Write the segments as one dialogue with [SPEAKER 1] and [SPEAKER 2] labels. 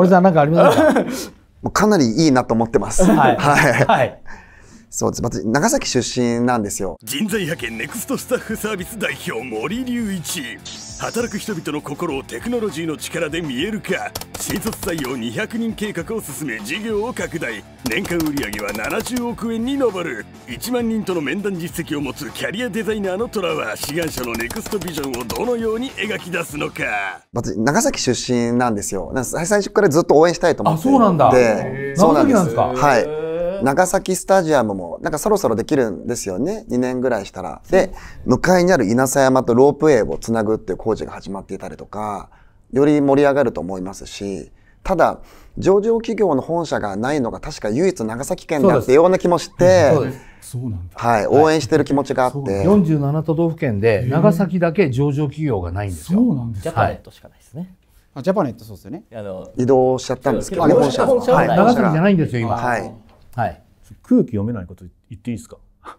[SPEAKER 1] 森さん何かありますか かなりいいなと思ってます。はい。はい。はい、そうです。私、長崎出身なんですよ。
[SPEAKER 2] 人材派遣ネクストスタッフサービス代表森隆一。働く人々の心をテクノロジーの力で見える化新卒採用200人計画を進め事業を拡大年間売上は70億円に上る1万人との面談実績を持つキャリアデザイナーの虎は志願者のネクストビジョンをどのように描き出すのか
[SPEAKER 1] まず長崎出身なんですよ最初からずっと応援したいと思ってそうなんだ長崎なんですかはい長崎スタジアムも、なんかそろそろできるんですよね。2年ぐらいしたら。で、向かいにある稲佐山とロープウェイをつなぐっていう工事が始まっていたりとか、より盛り上がると思いますし、ただ、上場企業の本社がないのが確か唯一長崎県だってよ
[SPEAKER 2] うな気もして、
[SPEAKER 1] はい、応援してる気持ちがあって。47
[SPEAKER 2] 都道府県で長崎だけ上場企業がないんですよ。ジャパネットしかないですね。あジャパネットそうですよね。移動しちゃったんですけど、本社は、はい、長崎じゃないんですよ今。はい。はい、空気読めないこと言っていいですか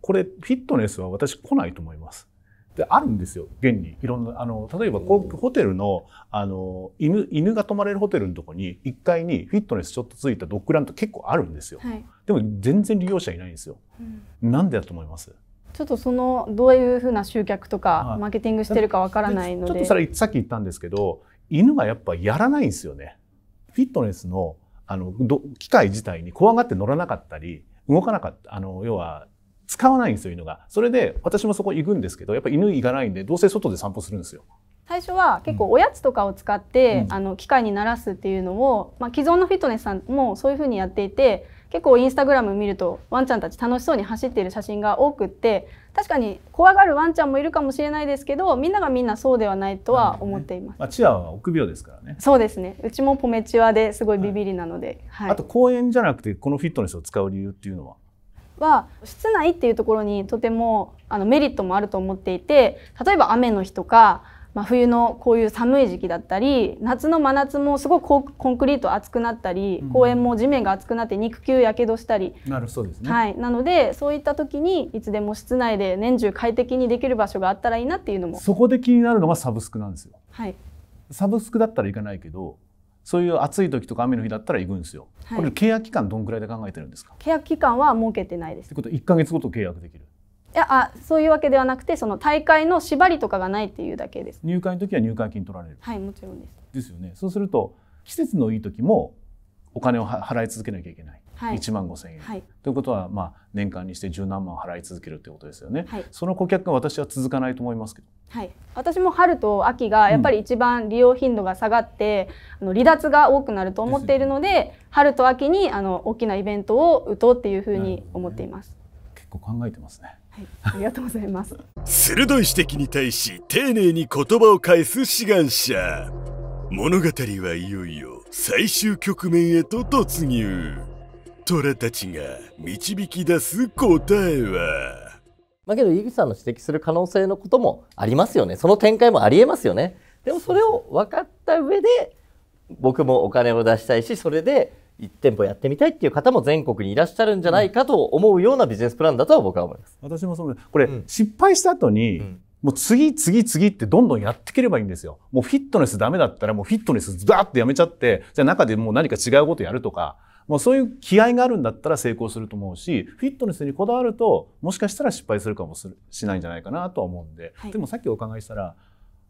[SPEAKER 2] これフィットネスは私来ないと思います。であるんですよ現にいろんなあの例えばこうホテルのあの犬犬が泊まれるホテルのとこに1階にフィットネスちょっとついたドッグランと結構あるんですよ、はい、でも全然利用者いないんですよ、うん、なんでだと思います
[SPEAKER 1] ちょっとそのどういうふうな集客とか、マーケティングしてるかわからないのでちょっとそれ
[SPEAKER 2] さっき言ったんですけど犬がやっぱやらないんですよねフィットネスのあの機械自体に怖がって乗らなかったり動かなかったあの要は使わないんですよ犬がそれで私もそこ行くんですけどやっぱ犬行かないんでどうせ外で散歩するんですよ。
[SPEAKER 1] 最初は結構おやつとかを使って、うん、あの機械に慣らすっていうのを、まあ、既存のフィットネスさんもそういうふうにやっていて結構インスタグラム見るとワンちゃんたち楽しそうに走っている写真が多くって確かに怖がるワンちゃんもいるかもしれないですけどみんながみんなそうではないとは思っています、ね、
[SPEAKER 2] まあ、チワは臆病ですからね
[SPEAKER 1] そうですねうちもポメチワですごいビビりなので、
[SPEAKER 2] はい、はい、あと公園じゃなくてこのフィットネスを使う理由っていうのは
[SPEAKER 1] は室内っていうところにとてもあのメリットもあると思っていて例えば雨の日とかまあ、冬のこういう寒い時期だったり夏の真夏もすごくコンクリート熱くなったり、公園も地面が熱くなって肉球やけどしたり、
[SPEAKER 2] なるそうですね、は
[SPEAKER 1] い、なのでそういった時にいつでも室内で年中快適にできる場所があったらいいなっていうのもそ
[SPEAKER 2] こで気になるのがサブスクなんですよ。はい、サブスクだったら行かないけどそういう暑い時とか雨の日だったら行くんですよ。はい、これ契約期間どんくらいで考えてるんですか。
[SPEAKER 1] 契約期間は設けてないで
[SPEAKER 2] す。ってこと一ヶ月ごと契約できる。
[SPEAKER 1] いやあそういうわけではなくてその大会の縛りとかがないっていうだけです
[SPEAKER 2] 入会の時は入会金取られる
[SPEAKER 1] はいもちろんです
[SPEAKER 2] ですよねそうすると季節のいい時もお金を払い続けなきゃいけない、はい、1万5,000円、はい、ということは、まあ、年間にして十何万払い続けるということですよね、はい、その顧客が私は続かないと思いますけど、
[SPEAKER 1] はい、私も春と秋がやっぱり一番利用頻度が下がって、うん、あの離脱が多くなると思っているので春と秋にあの大きなイベントを打とうっていうふうに思っています。
[SPEAKER 2] 構考えてますね、
[SPEAKER 1] はい、ありがとうございます
[SPEAKER 2] 鋭い指摘に対し丁寧に言葉を返す志願者物語はいよいよ最終局面へと突入虎たちが導き出す答えはまあけど井口さんの指摘する可能性のこともあります
[SPEAKER 1] よねその展開もありえますよねでもそれを分かった上で僕もお金を出したいしそれで1店舗やってみたいっていう方も全国にいらっしゃるんじゃないかと思う
[SPEAKER 2] ようなビジネスプランだとは僕は思います。私もそうこれ、うん、失敗した後に、うんもう次、次、次ってどんどんやっていければいいんですよ。もうフィットネスダメだったらもうフィットネスダーってやめちゃって、じゃあ中でもう何か違うことやるとか、もうそういう気合があるんだったら成功すると思うし、フィットネスにこだわると、もしかしたら失敗するかもしないんじゃないかなとは思うんで、はい、でもさっきお伺いしたら、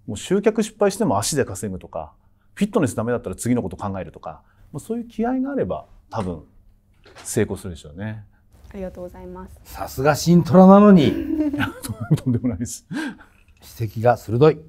[SPEAKER 2] もう集客失敗しても足で稼ぐとか、フィットネスダメだったら次のこと考えるとか、まあ、そういう気合があれば多分成功するでしょうね。
[SPEAKER 1] ありがとうございま
[SPEAKER 2] す。さすが新虎なのに。とんでもないです。指摘が鋭い。